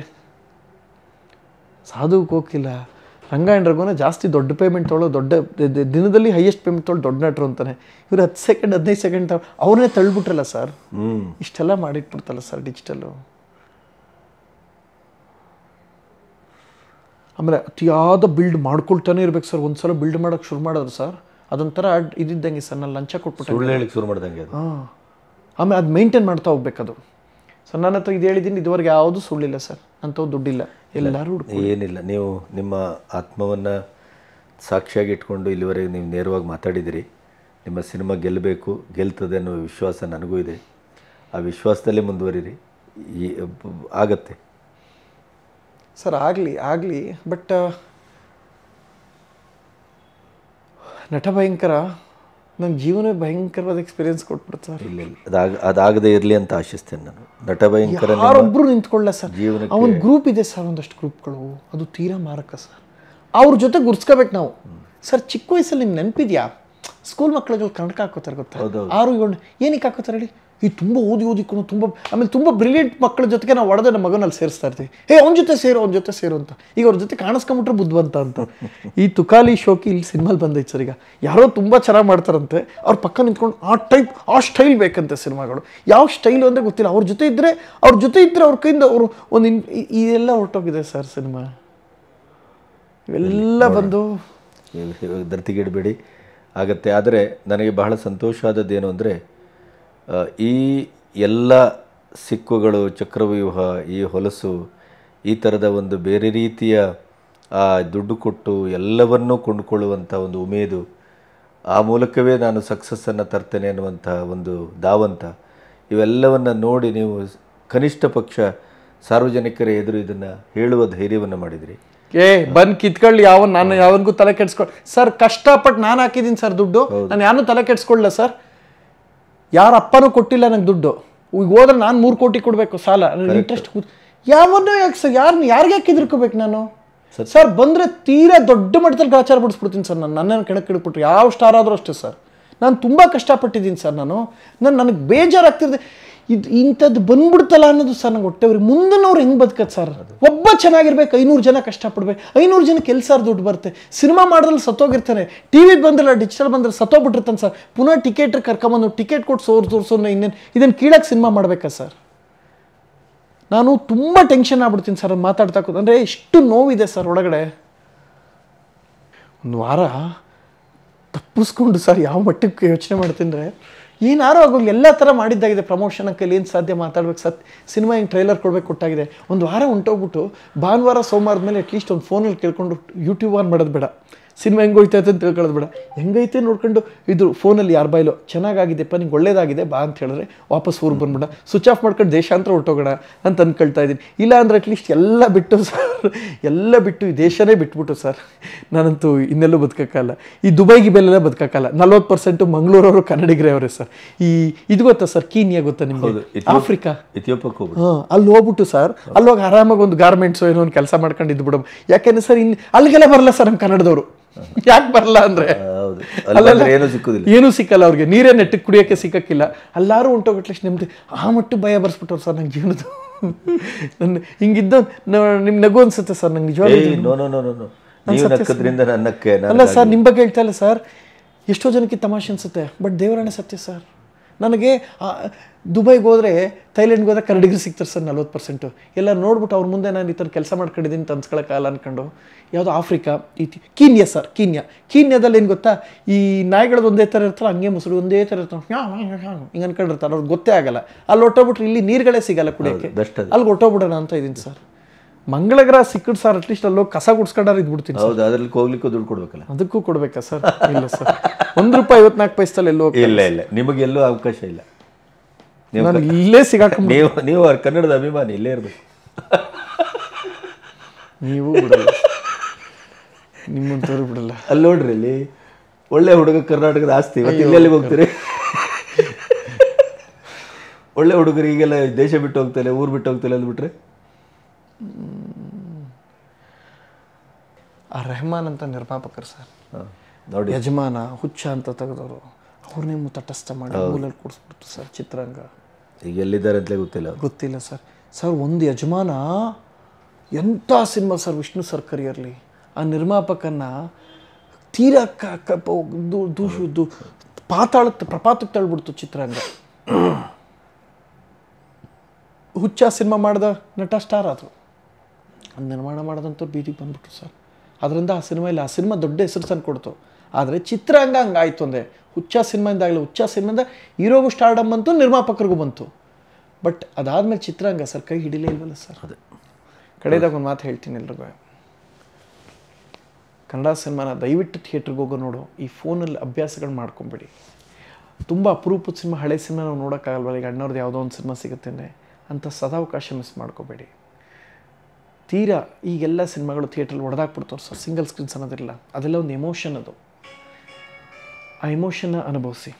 ಸಾಧು ಕೋಕಿಲ್ಲ ರಂಗಾಯಣ ರಘುನ ಜಾಸ್ತಿ ದೊಡ್ಡ ಪೇಮೆಂಟ್ ತೊಗೊಳ್ಳೋ ದೊಡ್ಡ ದಿನದಲ್ಲಿ ಹೈಯೆಸ್ಟ್ ಪೇಮೆಂಟ್ ತೊಗೊಳ್ಳೋ ದೊಡ್ಡ ನಟರು ಅಂತಾನೆ ಇವ್ರು ಹತ್ತು ಸೆಕೆಂಡ್ ಹದಿನೈದು ಸೆಕೆಂಡ್ ಅವ್ರನ್ನೇ ತಳ್ಳಿಬಿಟ್ರಲ್ಲ ಸರ್ ಇಷ್ಟೆಲ್ಲ ಮಾಡಿಟ್ಬಿಡ್ತಲ್ಲ ಸರ್ ಡಿಜಿಟಲ್ಲು ಆಮೇಲೆ ಅತಿಯಾದ ಬಿಲ್ಡ್ ಮಾಡ್ಕೊಳ್ತಾನೆ ಇರ್ಬೇಕು ಸರ್ ಒಂದು ಸಲ ಬಿಲ್ಡ್ ಮಾಡೋಕೆ ಶುರು ಮಾಡಿದ್ರು ಸರ್ ಅದೊಂಥರ ಇದ್ದಂಗೆ ಸರ್ ನಾನು ಲಂಚ ಕೊಟ್ಬಿಟ್ಟು ಶುರು ಮಾಡ್ದಂಗೆ ಅದು ಆಮೇಲೆ ಅದು ಮೇಂಟೈನ್ ಮಾಡ್ತಾ ಹೋಗ್ಬೇಕದು ಸರ್ ನನ್ನ ಹತ್ರ ಇದು ಹೇಳಿದ್ದೀನಿ ಇದುವರೆಗೆ ಯಾವುದು ಸುಳ್ಳಿಲ್ಲ ಸರ್ ಅಂಥವು ದುಡ್ಡಿಲ್ಲ ಎಲ್ಲರೂ ಏನಿಲ್ಲ ನೀವು ನಿಮ್ಮ ಆತ್ಮವನ್ನು ಸಾಕ್ಷಿಯಾಗಿ ಇಟ್ಕೊಂಡು ಇಲ್ಲಿವರೆಗೆ ನೀವು ನೇರವಾಗಿ ಮಾತಾಡಿದಿರಿ ನಿಮ್ಮ ಸಿನಿಮಾ ಗೆಲ್ಲಬೇಕು ಗೆಲ್ತದೆ ಅನ್ನೋ ವಿಶ್ವಾಸ ನನಗೂ ಇದೆ ಆ ವಿಶ್ವಾಸದಲ್ಲೇ ಮುಂದುವರಿರಿ ಈ ಆಗತ್ತೆ ಸರ್ ಆಗಲಿ ಆಗಲಿ ಬಟ್ ನಟ ಭಯಂಕರ ನನ್ನ ಜೀವನವೇ ಭಯಂಕರವಾದ ಎಕ್ಸ್ಪೀರಿಯನ್ಸ್ ಕೊಟ್ಬಿಡ್ತು ಸರ್ ಇಲ್ಲ ಇಲ್ಲ ಅದಾಗ ಅದಾಗದೇ ಇರಲಿ ಅಂತ ಆಶಿಸ್ತೇನೆ ನಾನು ನಟ ಭಯಂಕರ ಯಾರೊಬ್ಬರು ನಿಂತ್ಕೊಳ್ಳ ಸರ್ ಜೀವನ ಅವನ ಗ್ರೂಪ್ ಇದೆ ಸರ್ ಒಂದಷ್ಟು ಗ್ರೂಪ್ಗಳು ಅದು ತೀರಾ ಮಾರಕ ಸರ್ ಅವ್ರ ಜೊತೆ ಗುರ್ಸ್ಕೋಬೇಕು ನಾವು ಸರ್ ಚಿಕ್ಕ ವಯಸ್ಸಲ್ಲಿ ನಿಮ್ಗೆ ನೆನಪಿದ್ಯಾ ಸ್ಕೂಲ್ ಮಕ್ಕಳ ಜೊತೆ ಕನ್ನಡಕ ಹಾಕೋತಾರೆ ಗೊತ್ತಾ ಆರು ಏಳು ಏನಕ್ಕೆ ಹಾಕೋತಾರೆ ಹೇಳಿ ಈ ತುಂಬ ಓದಿ ಓದಿಕೊಂಡು ತುಂಬ ಆಮೇಲೆ ತುಂಬ ಬ್ರಿಲಿಯಂಟ್ ಮಕ್ಕಳ ಜೊತೆಗೆ ನಾವು ಒಡೆದ ನಮ್ಮ ಮಗನಲ್ಲಿ ಸೇರಿಸ್ತಾ ಇರ್ತೀವಿ ಹೇ ಅವ್ನ ಜೊತೆ ಸೇರು ಅವ್ನ ಜೊತೆ ಸೇರು ಅಂತ ಈಗ ಅವ್ರ ಜೊತೆ ಕಾಣಿಸ್ಕೊಂಬಿಟ್ರೆ ಬುದ್ಧಿವಂತ ಅಂತ ಈ ತುಕಾಲಿ ಶೋಕಿ ಇಲ್ಲಿ ಸಿನಿಮಾಲಿ ಬಂದೈತೆ ಸರ್ ಈಗ ಯಾರೋ ತುಂಬ ಚೆನ್ನಾಗಿ ಮಾಡ್ತಾರಂತೆ ಅವ್ರ ಪಕ್ಕ ನಿಂತ್ಕೊಂಡು ಆ ಟೈಪ್ ಆ ಸ್ಟೈಲ್ ಬೇಕಂತೆ ಸಿನಿಮಾಗಳು ಯಾವ ಸ್ಟೈಲು ಅಂದರೆ ಗೊತ್ತಿಲ್ಲ ಅವ್ರ ಜೊತೆ ಇದ್ದರೆ ಅವ್ರ ಜೊತೆ ಇದ್ದರೆ ಅವ್ರ ಕೈಯಿಂದ ಅವರು ಒಂದು ಇನ್ ಇದೆಲ್ಲ ಹೊರಟೋಗಿದೆ ಸರ್ ಸಿನಿಮಾ ಇವೆಲ್ಲ ಬಂದು ಧರ್ತಿಗಿಡಬೇಡಿ ಆಗತ್ತೆ ಆದರೆ ನನಗೆ ಬಹಳ ಸಂತೋಷವಾದದ್ದು ಏನು ಅಂದರೆ ಈ ಎಲ್ಲ ಸಿಕ್ಕುಗಳು ಚಕ್ರವ್ಯೂಹ ಈ ಹೊಲಸು ಈ ಥರದ ಒಂದು ಬೇರೆ ರೀತಿಯ ಆ ದುಡ್ಡು ಕೊಟ್ಟು ಎಲ್ಲವನ್ನೂ ಕೊಂಡುಕೊಳ್ಳುವಂಥ ಒಂದು ಉಮೇದು ಆ ಮೂಲಕವೇ ನಾನು ಸಕ್ಸಸ್ಸನ್ನು ತರ್ತೇನೆ ಅನ್ನುವಂಥ ಒಂದು ದಾವಂತ ಇವೆಲ್ಲವನ್ನು ನೋಡಿ ನೀವು ಕನಿಷ್ಠ ಪಕ್ಷ ಸಾರ್ವಜನಿಕರ ಎದುರು ಇದನ್ನು ಹೇಳುವ ಧೈರ್ಯವನ್ನು ಮಾಡಿದಿರಿ ಏ ಬಂದು ಕಿತ್ಕೊಳ್ಳಿ ಯಾವ ನಾನು ಯಾವನಿಗೂ ತಲೆ ಕೆಡ್ಸ್ಕೊಳ್ಳಿ ಸರ್ ಕಷ್ಟಪಟ್ಟು ನಾನು ಹಾಕಿದ್ದೀನಿ ಸರ್ ದುಡ್ಡು ನಾನು ಯಾರನ್ನೂ ತಲೆ ಕೆಡ್ಸ್ಕೊಳ್ಳಲ್ಲ ಸರ್ ಯಾರ ಅಪ್ಪನೂ ಕೊಟ್ಟಿಲ್ಲ ನನಗೆ ದುಡ್ಡು ಈಗ ಹೋದ್ರೆ ನಾನು ಮೂರು ಕೋಟಿ ಕೊಡಬೇಕು ಸಾಲ ನನಗೆ ಇಂಟ್ರೆಸ್ಟ್ ಯಾವನ್ನೂ ಯಾಕೆ ಸರ್ ಯಾರನ್ನ ಯಾರಿಗೆ ಯಾಕೆ ಹೆದರ್ಕೋಬೇಕು ನಾನು ಸರ್ ಬಂದರೆ ತೀರಾ ದೊಡ್ಡ ಮಟ್ಟದಲ್ಲಿ ಗ್ರಾಚಾರ ಬಿಡಿಸ್ಬಿಡ್ತೀನಿ ಸರ್ ನಾನು ನನ್ನನ್ನು ಕೆಣಕ್ಕೆ ಇಡ್ಬಿಟ್ರು ಯಾವ ಸ್ಟಾರ್ ಆದರೂ ಅಷ್ಟೇ ಸರ್ ನಾನು ತುಂಬ ಕಷ್ಟಪಟ್ಟಿದ್ದೀನಿ ಸರ್ ನಾನು ನಾನು ನನಗೆ ಬೇಜಾರಾಗ್ತಿರ್ದೆ ಇದು ಇಂಥದ್ದು ಬಂದ್ಬಿಡ್ತಲ್ಲ ಅನ್ನೋದು ಸರ್ ನಂಗೆ ಹೊಟ್ಟೆವ್ರಿ ಮುಂದಿನವ್ರು ಹೆಂಗೆ ಬದುಕತ್ತೆ ಸರ್ ಒಬ್ಬ ಚೆನ್ನಾಗಿರ್ಬೇಕು ಐನೂರು ಜನ ಕಷ್ಟಪಡ್ಬೇಕು ಐನೂರು ಜನ ಕೆಲಸ ದುಡ್ಡು ಬರುತ್ತೆ ಸಿನಿಮಾ ಮಾಡಿದ್ರಲ್ಲಿ ಸತ್ತೋಗಿರ್ತಾರೆ ಟಿ ವಿ ಬಂದ್ರೆ ಡಿಜಿಟಲ್ ಬಂದ್ರೆ ಸತ್ತೋಗ್ಬಿಟ್ಟಿರ್ತಾನೆ ಸರ್ ಪುನಃ ಟಿಕೆಟ್ ಕರ್ಕೊಂಬಂದು ಟಿಕೆಟ್ ಕೊಟ್ಟು ಸೋರ್ ತೋರಿಸೋನ್ನ ಇನ್ನೇನು ಇದನ್ನು ಕೀಳಕ್ಕೆ ಸಿನಿಮಾ ಮಾಡಬೇಕಾ ಸರ್ ನಾನು ತುಂಬ ಟೆನ್ಷನ್ ಆಗ್ಬಿಡ್ತೀನಿ ಸರ್ ಮಾತಾಡ್ತಾ ಅಂದರೆ ಎಷ್ಟು ನೋವಿದೆ ಸರ್ ಒಳಗಡೆ ಒಂದು ವಾರ ತಪ್ಪಿಸ್ಕೊಂಡು ಸರ್ ಯಾವ ಮಟ್ಟಕ್ಕೆ ಯೋಚನೆ ಮಾಡ್ತೀನಿ ಏನಾರು ಆಗೋಂಗೆ ಎಲ್ಲ ಥರ ಮಾಡಿದ್ದಾಗಿದೆ ಪ್ರಮೋಷನ್ ಏನು ಸಾಧ್ಯ ಮಾತಾಡ್ಬೇಕು ಸತ್ ಸಿನಿಮಾ ಹಿಂಗೆ ಟ್ರೈಲರ್ ಕೊಡಬೇಕು ಕೊಟ್ಟಾಗಿದೆ ಒಂದು ವಾರ ಹೊಂಟೋಗ್ಬಿಟ್ಟು ಭಾನುವಾರ ಸೋಮವಾರದ ಮೇಲೆ ಅಟ್ಲೀಸ್ಟ್ ಒಂದು ಫೋನಲ್ಲಿ ಕೇಳ್ಕೊಂಡು ಯೂಟ್ಯೂಬ್ ಆನ್ ಮಾಡೋದು ಬೇಡ ಸಿನಿಮಾ ಹೆಂಗೋಯ್ತಾ ಅಂತ ತಿಳ್ಕೊಳ್ಳೋದು ಬೇಡ ಹೆಂಗೈತೆ ನೋಡ್ಕೊಂಡು ಇದ್ರು ಫೋನಲ್ಲಿ ಯಾರು ಬಾಯಿಲೋ ಚೆನ್ನಾಗಾಗಿದೆಪ್ಪ ನಿಂಗೆ ಒಳ್ಳೇದಾಗಿದೆ ಬಾ ಅಂತ ಹೇಳಿದ್ರೆ ವಾಪಸ್ ಊರು ಬಂದ್ಬಿಡ ಸ್ವಿಚ್ ಆಫ್ ಮಾಡ್ಕೊಂಡು ದೇಶಾಂತರ ಹೊಟ್ಟೋಗೋಣ ಅಂತ ಅಂದ್ಕೊಳ್ತಾ ಇದ್ದೀನಿ ಇಲ್ಲ ಅಂದರೆ ಅಟ್ಲೀಸ್ಟ್ ಎಲ್ಲ ಬಿಟ್ಟು ಸರ್ ಎಲ್ಲ ಬಿಟ್ಟು ಈ ದೇಶನೇ ಬಿಟ್ಬಿಟ್ಟು ಸರ್ ನಾನಂತೂ ಇನ್ನೆಲ್ಲೂ ಬದುಕಕ್ಕಲ್ಲ ಈ ದುಬೈಗೆ ಬೆಲೆಲ್ಲ ಬದುಕೋಕ್ಕಲ್ಲ ನಲ್ವತ್ತು ಪರ್ಸೆಂಟು ಮಂಗಳೂರವರು ಕನ್ನಡಿಗರೇ ಅವರೇ ಸರ್ ಈ ಇದು ಗೊತ್ತಾ ಸರ್ ಕೀನಿಯಾ ಗೊತ್ತಾ ನಿಮ್ಗೆ ಆಫ್ರಿಕಾ ಹಾಂ ಅಲ್ಲಿ ಹೋಗ್ಬಿಟ್ಟು ಸರ್ ಅಲ್ಲಿ ಹೋಗಿ ಆರಾಮಾಗಿ ಒಂದು ಗಾರ್ಮೆಂಟ್ಸು ಏನೋ ಒಂದು ಕೆಲಸ ಮಾಡ್ಕೊಂಡು ಇದ್ಬಿಡೋದು ಯಾಕೆಂದ್ರೆ ಸರ್ ಇನ್ನು ಅಲ್ಲಿಗೆಲ್ಲ ಬರಲ್ಲ ಸರ್ ನಮ್ಮ ಕನ್ನಡದವರು ಯಾಕೆ ಬರಲ್ಲ ಅಂದ್ರೆ ಏನು ಸಿಕ್ಕುದಿಲ್ಲ ಏನು ಸಿಕ್ಕಲ್ಲ ಅವ್ರಿಗೆ ನೀರೇ ನೆಟ್ಟು ಕುಡಿಯೋಕೆ ಸಿಕ್ಕಕ್ಕಿಲ್ಲ ಅಲ್ಲಾರು ಉಂಟೋಗ್ಬಿಟ್ಲಕ್ಷ ನಿಮ್ದು ಆ ಮಟ್ಟು ಭಯ ಬರ್ಸ್ಬಿಟ್ಟವ್ರು ಸರ್ ನಂಗೆ ಜೀವನದ ನನ್ನ ಹಿಂಗಿದ್ದ ನಿಮ್ ನಗು ಅನ್ಸುತ್ತೆ ಸರ್ ನಂಗೆ ನಿಜವಾಗ ಅಲ್ಲ ಸರ್ ನಿಮ್ ಬಗ್ಗೆ ಹೇಳ್ತಾ ಇಲ್ಲ ಸರ್ ಎಷ್ಟೋ ಜನಕ್ಕೆ ತಮಾಷೆ ಅನ್ಸುತ್ತೆ ಬಟ್ ದೇವರಾಣೆ ಸತ್ಯ ಸರ್ ನನಗೆ ದುಬೈಗೆ ಹೋದರೆ ಥೈಲ್ಯಾಂಡ್ಗೆ ಹೋದರೆ ಡಿಗ್ರಿ ಸಿಗ್ತಾರೆ ಸರ್ ನಲ್ವತ್ತು ಪರ್ಸೆಂಟು ಎಲ್ಲ ನೋಡ್ಬಿಟ್ಟು ಅವ್ರ ಮುಂದೆ ನಾನು ಈ ಥರ ಕೆಲಸ ಮಾಡ್ಕೊಂಡಿದ್ದೀನಿ ಕಾಲ ಅಂದ್ಕೊಂಡು ಯಾವುದು ಆಫ್ರಿಕಾ ಈ ಕೀನ್ಯ ಸರ್ ಕೀನ್ಯಾ ಕೀನ್ಯಾದಲ್ಲಿ ಏನು ಗೊತ್ತಾ ಈ ನಾಯಿಗಳದ್ದು ಒಂದೇ ಥರ ಇರ್ತಾರೆ ಹಂಗೆ ಮೊಸರು ಒಂದೇ ಥರ ಇರ್ತಾರೆ ಹಿಂಗೆ ಅಂದ್ಕೊಂಡಿರ್ತಾರೆ ಅವ್ರಿಗೆ ಗೊತ್ತೇ ಆಗಲ್ಲ ಅಲ್ಲಿ ಹೊಟ್ಟೋಗ್ಬಿಟ್ರೆ ಇಲ್ಲಿ ನೀರುಗಳೇ ಸಿಗಲ್ಲ ಕುಡಿಯೋಕ್ಕೆ ಅಲ್ಲಿ ಹೊಟ್ಟೋಗ್ಬಿಡೋಣ ಅಂತ ಇದ್ದೀನಿ ಸರ್ ಮಂಗಳಗ್ರಹ ಸಿಕ್ಕಿಡ್ ಸರ್ ಅಟ್ಲೀಸ್ಟ್ ಅಲ್ಲೋ ಕಸ ಗುಡ್ಸ್ಕೊಂಡಾರ ಬಿಡ್ತೀನಿ ಹೌದು ಅದ್ರಲ್ಲಿ ಹೋಗ್ಲಿಕ್ಕೂ ದುಡ್ಡು ಕೊಡ್ಬೇಕಲ್ಲ ಅದಕ್ಕೂ ಕೊಡ್ಬೇಕಾ ಸರ್ ಇಲ್ಲ ಸರ್ ಒಂದು ರೂಪಾಯಿ ಐವತ್ನಾಲ್ಕು ಪೈಸಲ್ಲಿ ಎಲ್ಲೋ ಇಲ್ಲ ಇಲ್ಲ ಎಲ್ಲೂ ಅವಕಾಶ ಇಲ್ಲ ಇಲ್ಲೇ ಸಿಗಾಕ ನೀವು ನೀವು ಅವ್ರ ಕನ್ನಡದ ಅಭಿಮಾನಿ ಇಲ್ಲೇ ಇರಬೇಕು ನೀವು ಬಿಡಲ್ಲ ನಿಮ್ಮಂತವ್ರು ಬಿಡಲ್ಲ ಅಲ್ಲಿ ನೋಡ್ರಿ ಇಲ್ಲಿ ಒಳ್ಳೆ ಹುಡುಗ ಕರ್ನಾಟಕದ ಆಸ್ತಿ ಇಲ್ಲೆಲ್ಲಿ ಹೋಗ್ತೀರಿ ಒಳ್ಳೆ ಹುಡುಗರು ಈಗೆಲ್ಲ ದೇಶ ಬಿಟ್ಟು ಹೋಗ್ತಾರೆ ಊರು ಬಿಟ್ಟು ಹೋಗ್ತಾರೆ ಅಂದ್ಬಿಟ್ರೆ ಆ ರೆಹಮಾನ್ ಅಂತ ನಿರ್ಮಾಪಕರು ಸರ್ ಯಜಮಾನ ಹುಚ್ಚ ಅಂತ ತೆಗೆದವರು ಅವ್ರನ್ನೇ ತಟಸ್ಥ ಮಾಡಿ ಮೂಲಲ್ಲಿ ಕೊಡಿಸ್ಬಿಡ್ತು ಸರ್ ಚಿತ್ರಾಂಗ ಈಗ ಎಲ್ಲಿದ್ದಾರೆ ಅಂತಲೇ ಗೊತ್ತಿಲ್ಲ ಗೊತ್ತಿಲ್ಲ ಸರ್ ಸರ್ ಒಂದು ಯಜಮಾನ ಎಂಥ ಸಿನಿಮಾ ಸರ್ ವಿಷ್ಣು ಸರ್ ಕರಿಯರ್ಲಿ ಆ ನಿರ್ಮಾಪಕನ ತೀರಾ ಕ ದೂಷು ಪಾತಾಳ ಪ್ರಪಾತಕ್ಕೆ ತಳ್ಬಿಡ್ತು ಚಿತ್ರಾಂಗ ಹುಚ್ಚ ಸಿನಿಮಾ ಮಾಡಿದ ನಟ ಸ್ಟಾರ್ ಆದರು ನಿರ್ಮಾಣ ಮಾಡೋದಂತ ಬೀದಿಗೆ ಬಂದ್ಬಿಟ್ರು ಸರ್ ಅದರಿಂದ ಆ ಸಿನಿಮಾ ಆ ಸಿನಿಮಾ ದೊಡ್ಡ ಹೆಸರು ತಂದು ಕೊಡ್ತು ಆದರೆ ಚಿತ್ರರಂಗ ಹಂಗಾಯ್ತು ಅಂದರೆ ಹುಚ್ಚ ಆಗಲಿ ಹುಚ್ಚ ಸಿನಿಮಾದ ಹೀರೋಗೂ ಸ್ಟಾರ್ಡಮ್ ಬಂತು ನಿರ್ಮಾಪಕರಿಗೂ ಬಂತು ಬಟ್ ಅದಾದಮೇಲೆ ಚಿತ್ರರಂಗ ಸರ್ ಕೈ ಹಿಡಿಲೇ ಇಲ್ವಲ್ಲ ಸರ್ ಅದೇ ಕಡೆದಾಗ ಒಂದು ಮಾತು ಹೇಳ್ತೀನಿ ಎಲ್ರಿಗೂ ಕನ್ನಡ ಸಿನಿಮಾನ ದಯವಿಟ್ಟು ಥಿಯೇಟ್ರಿಗೆ ಹೋಗೋ ನೋಡು ಈ ಫೋನಲ್ಲಿ ಅಭ್ಯಾಸಗಳು ಮಾಡ್ಕೊಂಬಿಡಿ ತುಂಬ ಅಪರೂಪದ ಸಿನಿಮಾ ಹಳೆ ಸಿನಿಮಾ ನಾವು ನೋಡೋಕ್ಕಾಗಲ್ವ ಈಗ ಅಣ್ಣವ್ರದ್ದು ಯಾವುದೋ ಒಂದು ಸಿನಿಮಾ ಸಿಗುತ್ತೇನೆ ಅಂತ ಸದಾವಕಾಶ ಮಿಸ್ ಮಾಡ್ಕೋಬೇಡಿ ತೀರಾ ಈಗೆಲ್ಲ ಸಿನಿಮಾಗಳು ಥಿಯೇಟ್ರಲ್ಲಿ ಹೊಡೆದಾಕ್ಬಿಡ್ತಾರೆ ಸರ್ ಸಿಂಗಲ್ ಸ್ಕ್ರೀನ್ಸ್ ಅನ್ನೋದಿಲ್ಲ ಅದೆಲ್ಲ ಒಂದು ಎಮೋಷನ್ ಅದು ಆ ಎಮೋಷನ್ನ ಅನುಭವಿಸಿ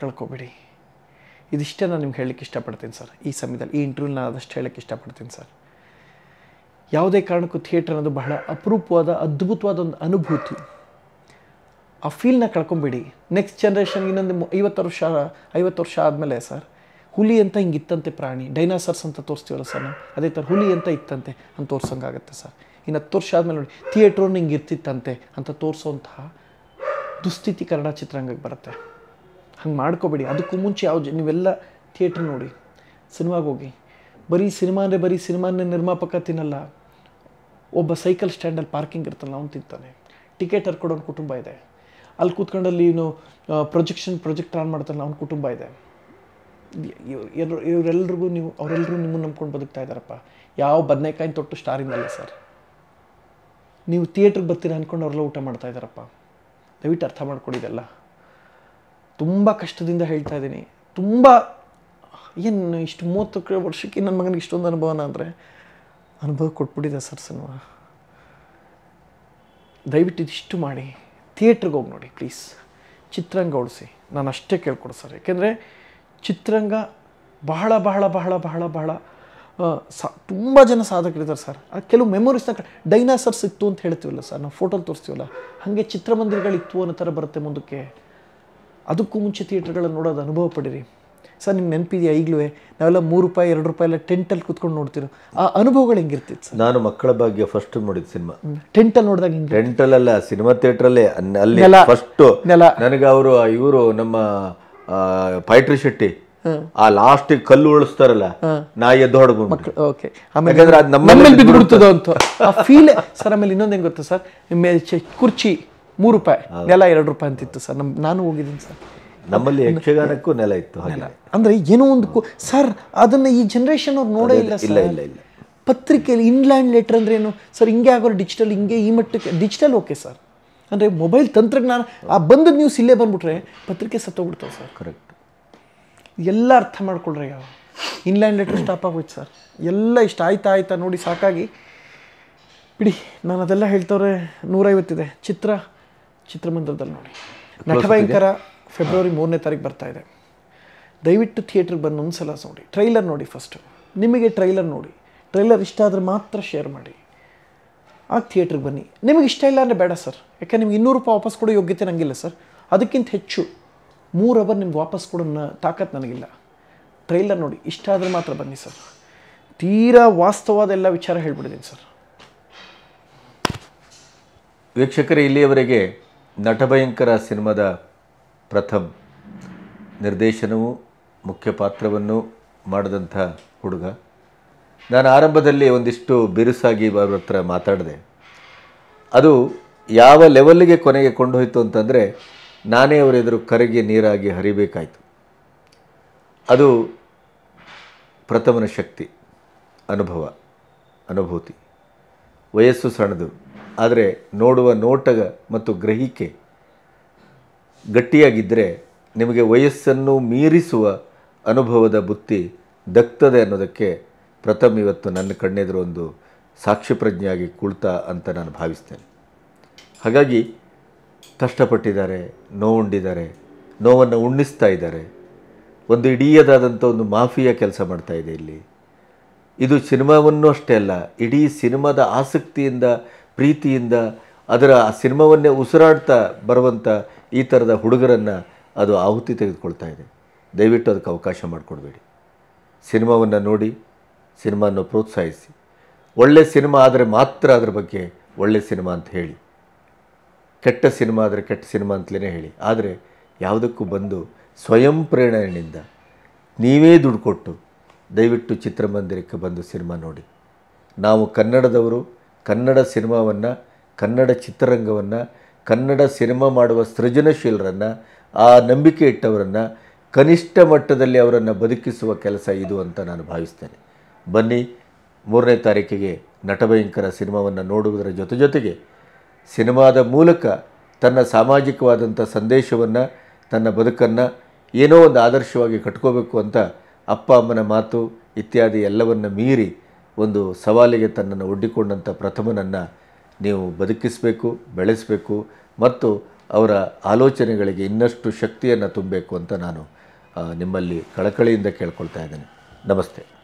ಕಳ್ಕೊಬೇಡಿ ಇದಿಷ್ಟೇ ನಾನು ನಿಮ್ಗೆ ಹೇಳಲಿಕ್ಕೆ ಇಷ್ಟಪಡ್ತೀನಿ ಸರ್ ಈ ಸಮಯದಲ್ಲಿ ಈ ಇಂಟರ್ವ್ಯೂ ನಾನು ಆದಷ್ಟು ಹೇಳಕ್ಕೆ ಇಷ್ಟಪಡ್ತೀನಿ ಸರ್ ಯಾವುದೇ ಕಾರಣಕ್ಕೂ ಥಿಯೇಟ್ರ್ ಅನ್ನೋದು ಬಹಳ ಅಪರೂಪವಾದ ಅದ್ಭುತವಾದ ಒಂದು ಅನುಭೂತಿ ಆ ಫೀಲ್ನ ಕಳ್ಕೊಂಬಿಡಿ ನೆಕ್ಸ್ಟ್ ಜನ್ರೇಷನ್ ಇನ್ನೊಂದು ಐವತ್ತು ವರ್ಷ ಐವತ್ತು ವರ್ಷ ಆದಮೇಲೆ ಸರ್ ಹುಲಿ ಅಂತ ಹಿಂಗಿತ್ತಂತೆ ಪ್ರಾಣಿ ಡೈನಾಸರ್ಸ್ ಅಂತ ತೋರಿಸ್ತೀವಲ್ಲ ಸರ್ ನಾವು ಅದೇ ಥರ ಹುಲಿ ಅಂತ ಇತ್ತಂತೆ ಅಂತ ತೋರ್ಸಂಗಾಗತ್ತೆ ಸರ್ ಇನ್ನು ಹತ್ತು ವರ್ಷ ಆದಮೇಲೆ ನೋಡಿ ಥಿಯೇಟ್ರೂ ಹಿಂಗೆ ಇರ್ತಿತ್ತಂತೆ ಅಂತ ತೋರಿಸೋಂತಹ ದುಸ್ಥಿತಿ ಕನ್ನಡ ಚಿತ್ರರಂಗಕ್ಕೆ ಬರುತ್ತೆ ಹಂಗೆ ಮಾಡ್ಕೋಬೇಡಿ ಅದಕ್ಕೂ ಮುಂಚೆ ಯಾವ ನೀವೆಲ್ಲ ಥಿಯೇಟ್ರ್ ನೋಡಿ ಸಿನಿಮಾಗೆ ಹೋಗಿ ಬರೀ ಸಿನಿಮಾ ಅಂದರೆ ಬರೀ ಸಿನಿಮಾನೇ ನಿರ್ಮಾಪಕ ತಿನ್ನಲ್ಲ ಒಬ್ಬ ಸೈಕಲ್ ಸ್ಟ್ಯಾಂಡಲ್ಲಿ ಪಾರ್ಕಿಂಗ್ ಇರ್ತಲ್ಲ ಅವ್ನು ತಿಂತಾನೆ ಟಿಕೆಟ್ ಹರ್ಕೊಡೋನು ಕುಟುಂಬ ಇದೆ ಅಲ್ಲಿ ಕೂತ್ಕೊಂಡಲ್ಲಿ ಇವನು ಪ್ರೊಜೆಕ್ಷನ್ ಪ್ರೊಜೆಕ್ಟ್ ಆನ್ ಮಾಡ್ತಾನಲ್ಲ ಅವ್ನ ಕುಟುಂಬ ಇದೆ ಇವರೆಲ್ರಿಗೂ ನೀವು ಅವರೆಲ್ಲರೂ ನಿಮ್ಮನ್ನು ನಂಬ್ಕೊಂಡು ಬದುಕ್ತಾ ಇದ್ದಾರಪ್ಪ ಯಾವ ಬದನೆಕಾಯಿನ ತೊಟ್ಟು ಸ್ಟಾರಿಂದಲ್ಲ ಸರ್ ನೀವು ಥಿಯೇಟ್ರಿಗೆ ಬರ್ತೀರ ಅಂದ್ಕೊಂಡು ಅವರೆಲ್ಲ ಊಟ ಮಾಡ್ತಾ ಇದ್ದಾರಪ್ಪ ದಯವಿಟ್ಟು ಅರ್ಥ ಮಾಡ್ಕೊಡಿದೆಲ್ಲ ತುಂಬ ಕಷ್ಟದಿಂದ ಹೇಳ್ತಾ ಇದ್ದೀನಿ ತುಂಬ ಏನು ಇಷ್ಟು ಮೂವತ್ತು ವರ್ಷಕ್ಕೆ ನನ್ನ ಮಗನಿಗೆ ಇಷ್ಟೊಂದು ಅನುಭವನ ಅಂದರೆ ಅನುಭವ ಕೊಟ್ಬಿಟ್ಟಿದೆ ಸರ್ ಸಿನಿಮಾ ದಯವಿಟ್ಟು ಇದಿಷ್ಟು ಮಾಡಿ ಥಿಯೇಟ್ರಿಗೆ ಹೋಗಿ ನೋಡಿ ಪ್ಲೀಸ್ ಚಿತ್ರಾಂಗ ಓಡಿಸಿ ನಾನು ಅಷ್ಟೇ ಕೇಳ್ಕೊಡು ಸರ್ ಯಾಕೆಂದರೆ ಚಿತ್ರರಂಗ ಬಹಳ ಬಹಳ ಬಹಳ ಬಹಳ ಬಹಳ ಸ ತುಂಬ ಜನ ಸಾಧಕರಿದ್ದಾರೆ ಸರ್ ಆ ಕೆಲವು ಮೆಮೊರೀಸ್ನ ಡೈನಾಸರ್ಸ್ ಇತ್ತು ಅಂತ ಹೇಳ್ತೀವಲ್ಲ ಸರ್ ನಾವು ಫೋಟೋಲಿ ತೋರಿಸ್ತೀವಲ್ಲ ಹಾಗೆ ಚಿತ್ರಮಂದಿರಗಳಿತ್ತು ಅನ್ನೋ ಥರ ಬರುತ್ತೆ ಮುಂದಕ್ಕೆ ಅದಕ್ಕೂ ಮುಂಚೆ ಥಿಯೇಟ್ರ್ಗಳನ್ನ ನೋಡೋದು ಅನುಭವ ಪಡಿರಿ ಸರ್ ನಿಮ್ಗೆ ನೆನಪಿದೆಯಾ ಈಗಲೂ ನಾವೆಲ್ಲ ಮೂರು ರೂಪಾಯಿ ಎರಡು ರೂಪಾಯಿ ಎಲ್ಲ ಟೆಂಟಲ್ಲಿ ಕುತ್ಕೊಂಡು ನೋಡ್ತೀರೋ ಆ ಅನುಭವಗಳು ಹೆಂಗಿರ್ತಿತ್ತು ಸರ್ ನಾನು ಮಕ್ಕಳ ಭಾಗ್ಯ ಫಸ್ಟ್ ನೋಡಿದ್ದು ಸಿನಿಮಾ ಟೆಂಟಲ್ಲಿ ನೋಡಿದಾಗ ಹಿಂಗೆ ಸಿನಿಮಾ ಥಿಯೇಟ್ರಲ್ಲೇ ಅಲ್ಲಿ ಫಸ್ಟು ನನಗೆ ಅವರು ಇವರು ನಮ್ಮ ಪೈಟ್ರಿ ಶೆಟ್ಟಿ ಆ ಲಾಸ್ಟ್ ಕಲ್ಲು ಉಳಿಸ್ತಾರಲ್ಲ ನಾ ಎದ್ದು ಹೊಡ್ಕೊಂಡು ಓಕೆ ಅದು ನಮ್ಮಲ್ಲಿ ಅಂತ ಫೀಲ್ ಸರ್ ಆಮೇಲೆ ಇನ್ನೊಂದು ಹೆಂಗೆ ಗೊತ್ತಾ ಸರ್ ನಿಮ್ಮ ಕುರ್ಚಿ ಮೂರು ರೂಪಾಯಿ ನೆಲ ಎರಡು ರೂಪಾಯಿ ಅಂತಿತ್ತು ಸರ್ ನಮ್ ನಾನು ಹೋಗಿದ್ದೀನಿ ಸರ್ ನಮ್ಮಲ್ಲಿ ಯಕ್ಷಗಾನಕ್ಕೂ ನೆಲ ಇತ್ತು ಅಂದ್ರೆ ಏನೋ ಒಂದು ಸರ್ ಅದನ್ನ ಈ ಜನರೇಷನ್ ಅವ್ರು ನೋಡೇ ಇಲ್ಲ ಇಲ್ಲ ಇಲ್ಲ ಇಲ್ಲ ಪತ್ರಿಕೆಯಲ್ಲಿ ಇನ್ಲ್ಯಾಂಡ್ ಲೆಟರ್ ಅಂದ್ರೆ ಏನು ಸರ್ ಹಿಂಗೆ ಆಗೋರು ಡಿಜಿಟಲ್ ಹಿಂಗೆ ಈ ಮಟ್ಟಕ್ಕೆ ಡಿಜಿಟಲ್ ಓಕೆ ಸರ್ ಅಂದರೆ ಮೊಬೈಲ್ ತಂತ್ರಜ್ಞಾನ ಆ ಬಂದ ನ್ಯೂಸ್ ಇಲ್ಲೇ ಬಂದುಬಿಟ್ರೆ ಪತ್ರಿಕೆ ಸತ್ತೋಗ್ಬಿಡ್ತಾವೆ ಸರ್ ಕರೆಕ್ಟ್ ಎಲ್ಲ ಅರ್ಥ ಮಾಡ್ಕೊಳ್ರಿ ಯಾವ ಇನ್ಲ್ಯಾಂಡ್ ಲೆಟ್ರ್ ಸ್ಟಾಪ್ ಆಗೋಯ್ತು ಸರ್ ಎಲ್ಲ ಇಷ್ಟ ಆಯ್ತಾ ಆಯ್ತಾ ನೋಡಿ ಸಾಕಾಗಿ ಬಿಡಿ ನಾನು ಅದೆಲ್ಲ ಹೇಳ್ತವ್ರೆ ನೂರೈವತ್ತಿದೆ ಚಿತ್ರ ಚಿತ್ರಮಂದಿರದಲ್ಲಿ ನೋಡಿ ನಟಭಯಂಕರ ಫೆಬ್ರವರಿ ಮೂರನೇ ತಾರೀಕು ಬರ್ತಾ ಇದೆ ದಯವಿಟ್ಟು ಥಿಯೇಟ್ರಿಗೆ ಬಂದು ಒಂದು ಸಲ ನೋಡಿ ಟ್ರೈಲರ್ ನೋಡಿ ಫಸ್ಟು ನಿಮಗೆ ಟ್ರೈಲರ್ ನೋಡಿ ಟ್ರೈಲರ್ ಇಷ್ಟ ಆದರೆ ಮಾತ್ರ ಶೇರ್ ಮಾಡಿ ಆ ಥಿಯೇಟ್ರಿಗೆ ಬನ್ನಿ ನಿಮಗೆ ಇಷ್ಟ ಇಲ್ಲ ಅಂದರೆ ಬೇಡ ಸರ್ ಯಾಕೆ ನಿಮ್ಗೆ ಇನ್ನೂರು ರೂಪಾಯಿ ವಾಪಸ್ ಕೊಡೋ ಯೋಗ್ಯತೆ ನನಗಿಲ್ಲ ಸರ್ ಅದಕ್ಕಿಂತ ಹೆಚ್ಚು ಮೂರು ಅವರ್ ನಿಮ್ಗೆ ವಾಪಸ್ ಕೊಡೋ ತಾಕತ್ ತಾಕತ್ತು ನನಗಿಲ್ಲ ಟ್ರೈಲರ್ ನೋಡಿ ಇಷ್ಟ ಆದರೆ ಮಾತ್ರ ಬನ್ನಿ ಸರ್ ತೀರಾ ವಾಸ್ತವಾದ ಎಲ್ಲ ವಿಚಾರ ಹೇಳ್ಬಿಡಿದ್ದೀನಿ ಸರ್ ವೀಕ್ಷಕರೇ ಇಲ್ಲಿಯವರೆಗೆ ನಟಭಯಂಕರ ಸಿನಿಮಾದ ಪ್ರಥಮ್ ನಿರ್ದೇಶನವೂ ಮುಖ್ಯ ಪಾತ್ರವನ್ನು ಮಾಡಿದಂಥ ಹುಡುಗ ನಾನು ಆರಂಭದಲ್ಲಿ ಒಂದಿಷ್ಟು ಬಿರುಸಾಗಿ ಅವ್ರ ಹತ್ರ ಮಾತಾಡಿದೆ ಅದು ಯಾವ ಲೆವೆಲ್ಗೆ ಕೊನೆಗೆ ಕೊಂಡೋಯ್ತು ಅಂತಂದರೆ ನಾನೇ ಅವರೆದುರು ಎದುರು ಕರೆಗೆ ನೀರಾಗಿ ಹರಿಬೇಕಾಯಿತು ಅದು ಪ್ರಥಮನ ಶಕ್ತಿ ಅನುಭವ ಅನುಭೂತಿ ವಯಸ್ಸು ಸಣ್ಣದು ಆದರೆ ನೋಡುವ ನೋಟಗ ಮತ್ತು ಗ್ರಹಿಕೆ ಗಟ್ಟಿಯಾಗಿದ್ದರೆ ನಿಮಗೆ ವಯಸ್ಸನ್ನು ಮೀರಿಸುವ ಅನುಭವದ ಬುತ್ತಿ ದಕ್ತದೆ ಅನ್ನೋದಕ್ಕೆ ಪ್ರಥಮ್ ಇವತ್ತು ನನ್ನ ಕಣ್ಣೆದುರು ಒಂದು ಸಾಕ್ಷ್ಯ ಪ್ರಜ್ಞೆಯಾಗಿ ಕುಳ್ತಾ ಅಂತ ನಾನು ಭಾವಿಸ್ತೇನೆ ಹಾಗಾಗಿ ಕಷ್ಟಪಟ್ಟಿದ್ದಾರೆ ನೋವುಂಡಿದ್ದಾರೆ ನೋವನ್ನು ಉಣ್ಣಿಸ್ತಾ ಇದ್ದಾರೆ ಒಂದು ಇಡೀದಾದಂಥ ಒಂದು ಮಾಫಿಯಾ ಕೆಲಸ ಮಾಡ್ತಾ ಇದೆ ಇಲ್ಲಿ ಇದು ಸಿನಿಮಾವನ್ನು ಅಷ್ಟೇ ಅಲ್ಲ ಇಡೀ ಸಿನಿಮಾದ ಆಸಕ್ತಿಯಿಂದ ಪ್ರೀತಿಯಿಂದ ಅದರ ಆ ಸಿನಿಮಾವನ್ನೇ ಉಸಿರಾಡ್ತಾ ಬರುವಂಥ ಈ ಥರದ ಹುಡುಗರನ್ನು ಅದು ಆಹುತಿ ತೆಗೆದುಕೊಳ್ತಾ ಇದೆ ದಯವಿಟ್ಟು ಅದಕ್ಕೆ ಅವಕಾಶ ಮಾಡಿಕೊಡ್ಬೇಡಿ ಸಿನಿಮಾವನ್ನು ನೋಡಿ ಸಿನಿಮಾನ ಪ್ರೋತ್ಸಾಹಿಸಿ ಒಳ್ಳೆ ಸಿನಿಮಾ ಆದರೆ ಮಾತ್ರ ಅದರ ಬಗ್ಗೆ ಒಳ್ಳೆ ಸಿನಿಮಾ ಅಂತ ಹೇಳಿ ಕೆಟ್ಟ ಸಿನಿಮಾ ಆದರೆ ಕೆಟ್ಟ ಸಿನಿಮಾ ಅಂತಲೇ ಹೇಳಿ ಆದರೆ ಯಾವುದಕ್ಕೂ ಬಂದು ಸ್ವಯಂ ಪ್ರೇರಣೆಯಿಂದ ನೀವೇ ದುಡ್ಡು ಕೊಟ್ಟು ದಯವಿಟ್ಟು ಚಿತ್ರಮಂದಿರಕ್ಕೆ ಬಂದು ಸಿನಿಮಾ ನೋಡಿ ನಾವು ಕನ್ನಡದವರು ಕನ್ನಡ ಸಿನಿಮಾವನ್ನು ಕನ್ನಡ ಚಿತ್ರರಂಗವನ್ನು ಕನ್ನಡ ಸಿನಿಮಾ ಮಾಡುವ ಸೃಜನಶೀಲರನ್ನು ಆ ನಂಬಿಕೆ ಇಟ್ಟವರನ್ನು ಕನಿಷ್ಠ ಮಟ್ಟದಲ್ಲಿ ಅವರನ್ನು ಬದುಕಿಸುವ ಕೆಲಸ ಇದು ಅಂತ ನಾನು ಭಾವಿಸ್ತೇನೆ ಬನ್ನಿ ಮೂರನೇ ತಾರೀಕಿಗೆ ನಟಭಯಂಕರ ಸಿನಿಮಾವನ್ನು ನೋಡುವುದರ ಜೊತೆ ಜೊತೆಗೆ ಸಿನಿಮಾದ ಮೂಲಕ ತನ್ನ ಸಾಮಾಜಿಕವಾದಂಥ ಸಂದೇಶವನ್ನು ತನ್ನ ಬದುಕನ್ನು ಏನೋ ಒಂದು ಆದರ್ಶವಾಗಿ ಕಟ್ಕೋಬೇಕು ಅಂತ ಅಪ್ಪ ಅಮ್ಮನ ಮಾತು ಇತ್ಯಾದಿ ಎಲ್ಲವನ್ನು ಮೀರಿ ಒಂದು ಸವಾಲಿಗೆ ತನ್ನನ್ನು ಒಡ್ಡಿಕೊಂಡಂಥ ಪ್ರಥಮನನ್ನು ನೀವು ಬದುಕಿಸಬೇಕು ಬೆಳೆಸಬೇಕು ಮತ್ತು ಅವರ ಆಲೋಚನೆಗಳಿಗೆ ಇನ್ನಷ್ಟು ಶಕ್ತಿಯನ್ನು ತುಂಬಬೇಕು ಅಂತ ನಾನು ನಿಮ್ಮಲ್ಲಿ ಕಳಕಳಿಯಿಂದ ಕೇಳ್ಕೊಳ್ತಾ ಇದ್ದೇನೆ ನಮಸ್ತೆ